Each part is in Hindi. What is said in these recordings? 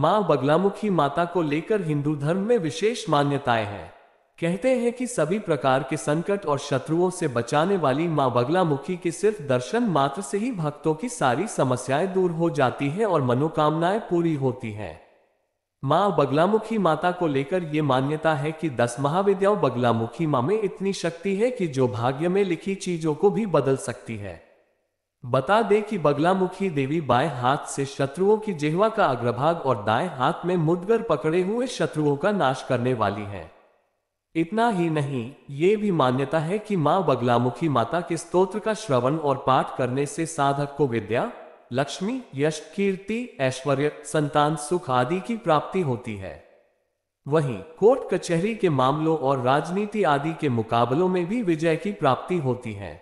माँ बगलामुखी माता को लेकर हिंदू धर्म में विशेष मान्यताएं हैं कहते हैं कि सभी प्रकार के संकट और शत्रुओं से बचाने वाली माँ बगलामुखी के सिर्फ दर्शन मात्र से ही भक्तों की सारी समस्याएं दूर हो जाती हैं और मनोकामनाएं पूरी होती हैं माँ बगलामुखी माता को लेकर ये मान्यता है कि दस महाविद्याओं बगलामुखी माँ में इतनी शक्ति है कि जो भाग्य में लिखी चीजों को भी बदल सकती है बता दे कि बगलामुखी देवी बाएं हाथ से शत्रुओं की जेहवा का अग्रभाग और दाएं हाथ में मुदगर पकड़े हुए शत्रुओं का नाश करने वाली है इतना ही नहीं ये भी मान्यता है कि माँ बगलामुखी माता के स्तोत्र का श्रवण और पाठ करने से साधक को विद्या लक्ष्मी यश कीर्ति ऐश्वर्य संतान सुख आदि की प्राप्ति होती है वहीं कोर्ट कचहरी के मामलों और राजनीति आदि के मुकाबलों में भी विजय की प्राप्ति होती है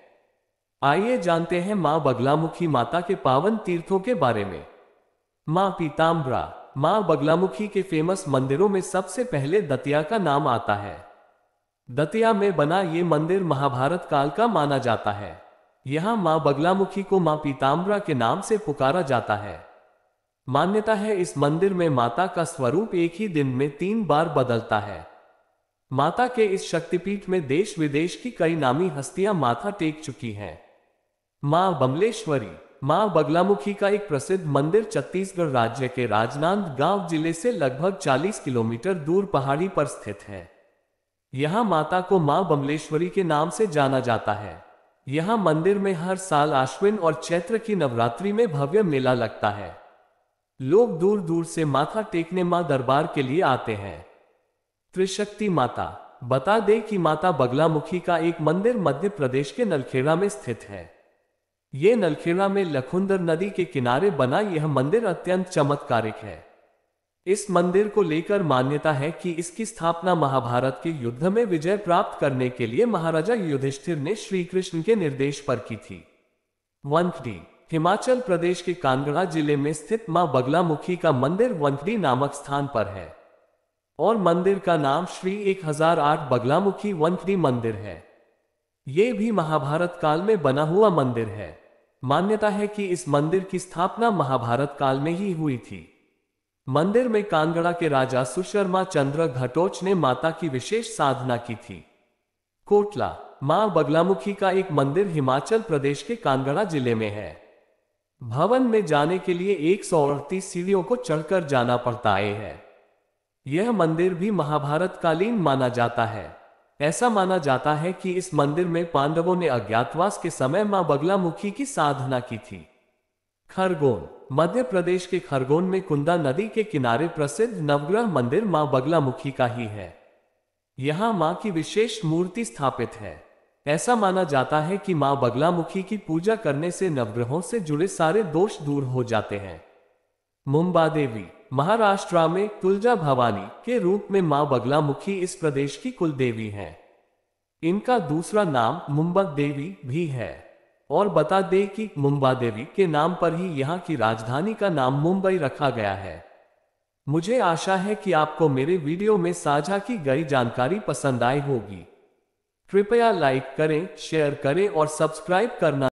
आइए जानते हैं मां बगलामुखी माता के पावन तीर्थों के बारे में मां पीताम्बरा मां बगलामुखी के फेमस मंदिरों में सबसे पहले दतिया का नाम आता है दतिया में बना ये मंदिर महाभारत काल का माना जाता है यहाँ मां बगलामुखी को मां पीताम्बरा के नाम से पुकारा जाता है मान्यता है इस मंदिर में माता का स्वरूप एक ही दिन में तीन बार बदलता है माता के इस शक्तिपीठ में देश विदेश की कई नामी हस्तियां माथा टेक चुकी हैं माँ बमलेश्वरी माँ बगलामुखी का एक प्रसिद्ध मंदिर छत्तीसगढ़ राज्य के राजनांद गांव जिले से लगभग 40 किलोमीटर दूर पहाड़ी पर स्थित है यहाँ माता को माँ बमलेश्वरी के नाम से जाना जाता है यहाँ मंदिर में हर साल आश्विन और चैत्र की नवरात्रि में भव्य मेला लगता है लोग दूर दूर से माथा टेकने माँ दरबार के लिए आते हैं त्रिशक्ति माता बता दे कि माता बगलामुखी का एक मंदिर मध्य प्रदेश के नलखेड़ा में स्थित है ये नलखेड़ा में लखुंदर नदी के किनारे बना यह मंदिर अत्यंत चमत्कारिक है इस मंदिर को लेकर मान्यता है कि इसकी स्थापना महाभारत के युद्ध में विजय प्राप्त करने के लिए महाराजा युधिष्ठिर ने श्री कृष्ण के निर्देश पर की थी वंकडी हिमाचल प्रदेश के कांगड़ा जिले में स्थित मां बगलामुखी का मंदिर वंकडी नामक स्थान पर है और मंदिर का नाम श्री 1008 बगलामुखी वंकडी मंदिर है ये भी महाभारत काल में बना हुआ मंदिर है मान्यता है कि इस मंदिर की स्थापना महाभारत काल में ही हुई थी मंदिर में कांगड़ा के राजा सुशर्मा चंद्र घटोच ने माता की विशेष साधना की थी कोटला मां बगलामुखी का एक मंदिर हिमाचल प्रदेश के कांगड़ा जिले में है भवन में जाने के लिए एक सीढ़ियों को चढ़कर जाना पड़ता है यह मंदिर भी महाभारत कालीन माना जाता है ऐसा माना जाता है कि इस मंदिर में पांडवों ने अज्ञातवास के समय मां बगलामुखी की साधना की थी खरगोन मध्य प्रदेश के खरगोन में कुंदा नदी के किनारे प्रसिद्ध नवग्रह मंदिर मां बगलामुखी का ही है यहां मां की विशेष मूर्ति स्थापित है ऐसा माना जाता है कि मां बगलामुखी की पूजा करने से नवग्रहों से जुड़े सारे दोष दूर हो जाते हैं मुंबा देवी महाराष्ट्र में तुलजा भवानी के रूप में मां बगलामुखी इस प्रदेश की कुल देवी हैं। इनका दूसरा नाम मुंबा देवी भी है और बता दे कि मुंबा देवी के नाम पर ही यहाँ की राजधानी का नाम मुंबई रखा गया है मुझे आशा है कि आपको मेरे वीडियो में साझा की गई जानकारी पसंद आई होगी कृपया लाइक करें शेयर करें और सब्सक्राइब करना